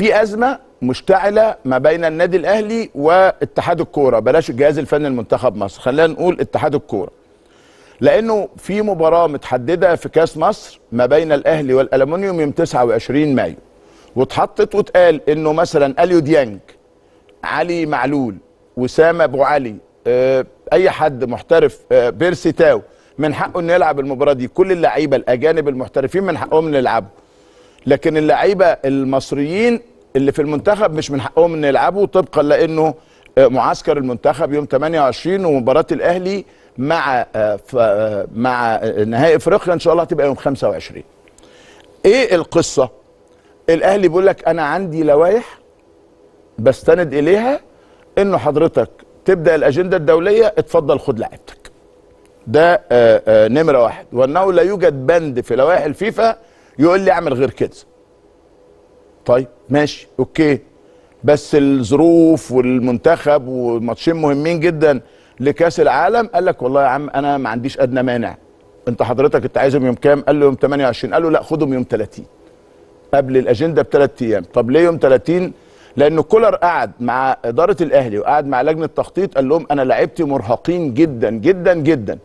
في ازمه مشتعله ما بين النادي الاهلي واتحاد الكوره بلاش الجهاز الفني المنتخب مصر خلينا نقول اتحاد الكوره لانه في مباراه متحدده في كاس مصر ما بين الاهلي والالومنيوم يوم 29 مايو واتحطت واتقال انه مثلا اليو ديانج علي معلول وسام ابو علي اه اي حد محترف اه بيرسي تاو من حقه انه يلعب المباراه دي كل اللعيبه الاجانب المحترفين من حقهم ان يلعبوا لكن اللعيبه المصريين اللي في المنتخب مش من حقهم ان يلعبوا طبقا لانه آه، معسكر المنتخب يوم 28 ومباراه الاهلي مع آه، آه، مع نهائي افريقيا ان شاء الله هتبقى يوم 25 ايه القصه الاهلي بيقول لك انا عندي لوائح بستند اليها انه حضرتك تبدا الاجنده الدوليه اتفضل خد لعبتك ده نمره واحد وانه لا يوجد بند في لوائح الفيفا يقول لي اعمل غير كده طيب ماشي اوكي بس الظروف والمنتخب وماتشين مهمين جدا لكاس العالم قال لك والله يا عم انا ما عنديش ادنى مانع انت حضرتك انت عايزهم يوم كام قال له يوم 28 قال له لا خدهم يوم 30 قبل الاجنده بثلاث ايام طب ليه يوم 30 لان كولر قعد مع اداره الاهلي وقعد مع لجنه التخطيط قال لهم انا لعيبتي مرهقين جدا جدا جدا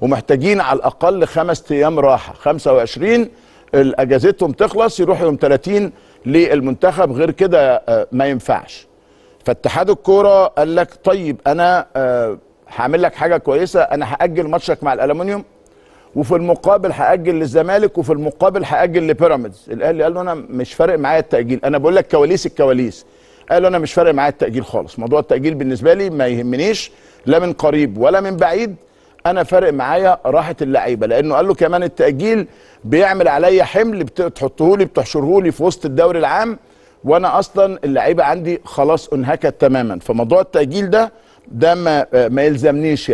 ومحتاجين على الاقل خمس ايام راحه 25 اجازتهم تخلص يروحوا يوم 30 للمنتخب غير كده آه، ما ينفعش فاتحاد الكوره قال لك طيب انا آه، هعمل لك حاجه كويسه انا هاجل ماتشك مع الالومنيوم وفي المقابل هاجل للزمالك وفي المقابل هاجل لبيراميدز الاهلي قال له انا مش فارق معايا التاجيل انا بقول لك كواليس الكواليس قال له انا مش فارق معايا التاجيل خالص موضوع التاجيل بالنسبه لي ما يهمنيش لا من قريب ولا من بعيد انا فارق معايا راحه اللعيبه لانه قال له كمان التاجيل بيعمل عليا حمل بتحطه لي بتحشره لي في وسط الدوري العام وانا اصلا اللعيبه عندي خلاص انهكت تماما فموضوع التاجيل ده ده ما, ما يلزمنيش يعني